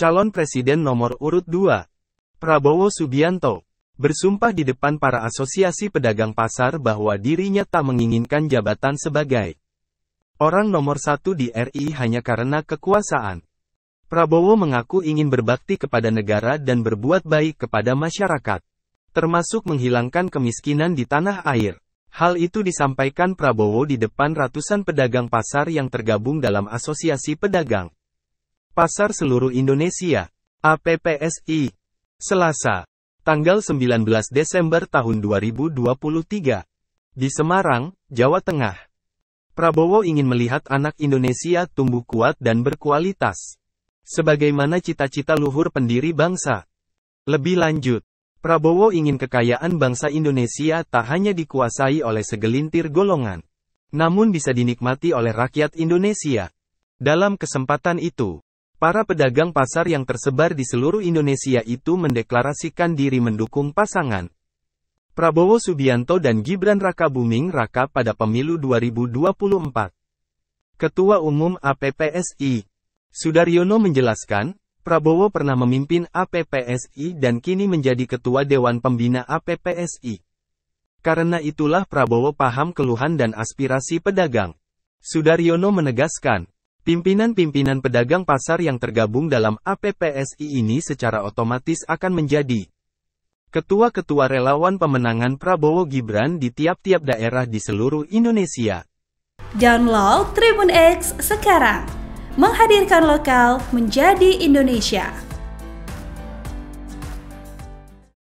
Calon Presiden nomor urut 2, Prabowo Subianto, bersumpah di depan para asosiasi pedagang pasar bahwa dirinya tak menginginkan jabatan sebagai orang nomor satu di RI hanya karena kekuasaan. Prabowo mengaku ingin berbakti kepada negara dan berbuat baik kepada masyarakat, termasuk menghilangkan kemiskinan di tanah air. Hal itu disampaikan Prabowo di depan ratusan pedagang pasar yang tergabung dalam asosiasi pedagang. Pasar Seluruh Indonesia, APPSI, Selasa, tanggal 19 Desember tahun 2023, di Semarang, Jawa Tengah. Prabowo ingin melihat anak Indonesia tumbuh kuat dan berkualitas. Sebagaimana cita-cita luhur pendiri bangsa. Lebih lanjut, Prabowo ingin kekayaan bangsa Indonesia tak hanya dikuasai oleh segelintir golongan, namun bisa dinikmati oleh rakyat Indonesia. Dalam kesempatan itu, Para pedagang pasar yang tersebar di seluruh Indonesia itu mendeklarasikan diri mendukung pasangan Prabowo Subianto dan Gibran Raka Buming Raka pada pemilu 2024. Ketua Umum APPSI Sudaryono menjelaskan, Prabowo pernah memimpin APPSI dan kini menjadi Ketua Dewan Pembina APPSI. Karena itulah Prabowo paham keluhan dan aspirasi pedagang. Sudaryono menegaskan, Pimpinan-pimpinan pedagang pasar yang tergabung dalam APPSI ini secara otomatis akan menjadi ketua-ketua relawan pemenangan Prabowo Gibran di tiap-tiap daerah di seluruh Indonesia. Download Tribun X sekarang, menghadirkan lokal menjadi Indonesia.